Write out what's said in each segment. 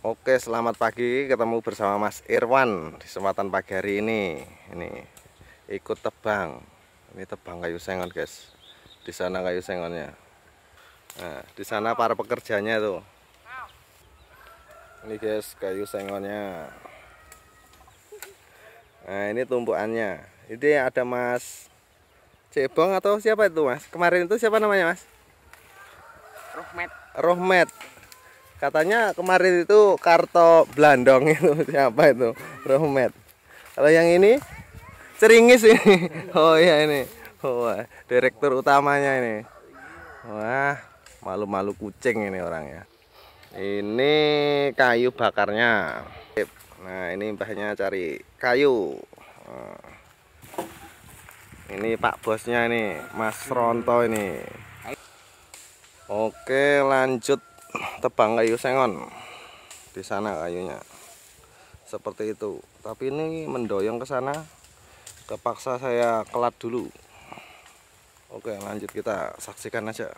Oke, selamat pagi. Ketemu bersama Mas Irwan di kesempatan pagi hari ini. Ini ikut tebang. Ini tebang kayu sengon, guys. Di sana kayu sengonnya. Nah, di sana para pekerjanya tuh. Ini guys, kayu sengonnya. Nah, ini tumpuannya. Ini ada Mas Cebong atau siapa itu, Mas? Kemarin itu siapa namanya, Mas? Rohmet. Rohmet. Katanya kemarin itu Karto Blandong itu siapa itu? Romet. Kalau yang ini Ceringis ini. Oh ya ini. Oh direktur utamanya ini. Wah, malu-malu kucing ini orang ya. Ini kayu bakarnya. Nah, ini mbahnya cari kayu. Nah, ini Pak bosnya ini Mas Ronto ini. Oke, lanjut tebang kayu sengon di sana kayunya seperti itu tapi ini mendoyong ke sana kepaksa saya kelat dulu oke lanjut kita saksikan aja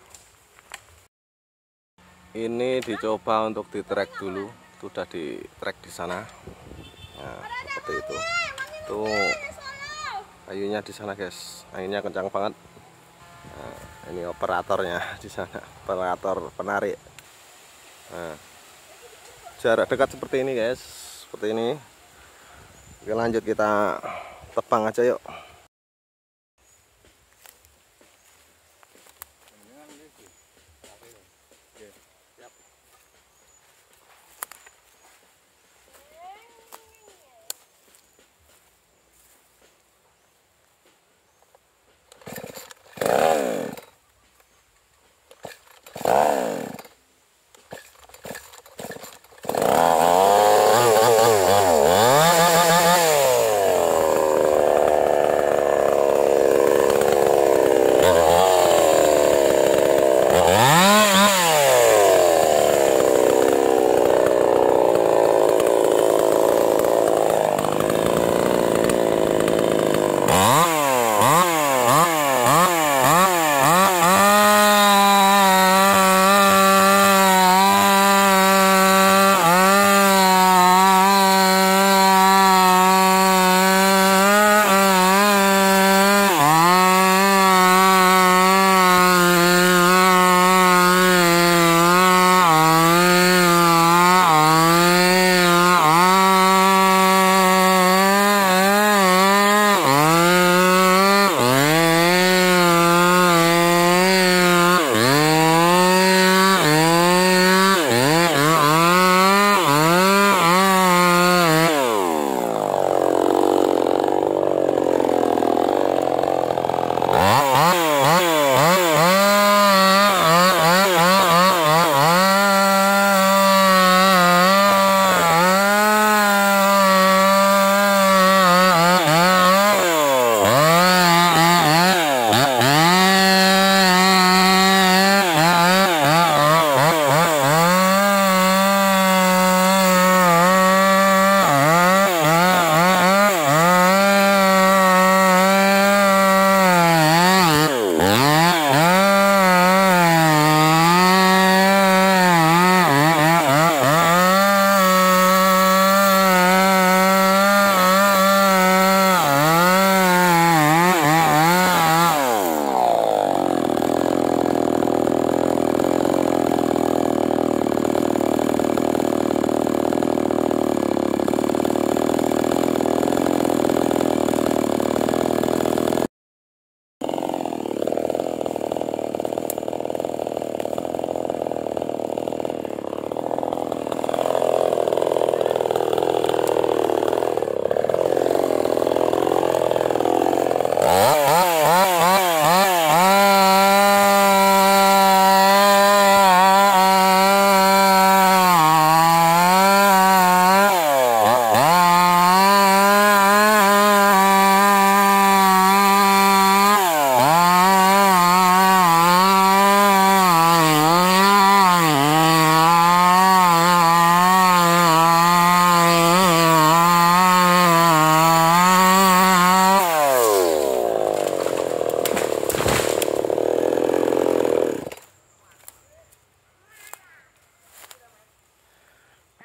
ini dicoba untuk di track dulu sudah di track di sana nah, seperti itu tuh kayunya di sana guys anginnya kencang banget nah, ini operatornya di sana operator penarik nah, jarak dekat seperti ini guys seperti ini Oke lanjut kita tebang aja yuk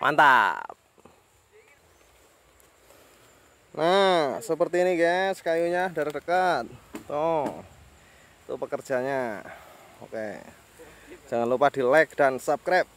mantap nah seperti ini guys kayunya dari dekat tuh itu pekerjanya oke jangan lupa di like dan subscribe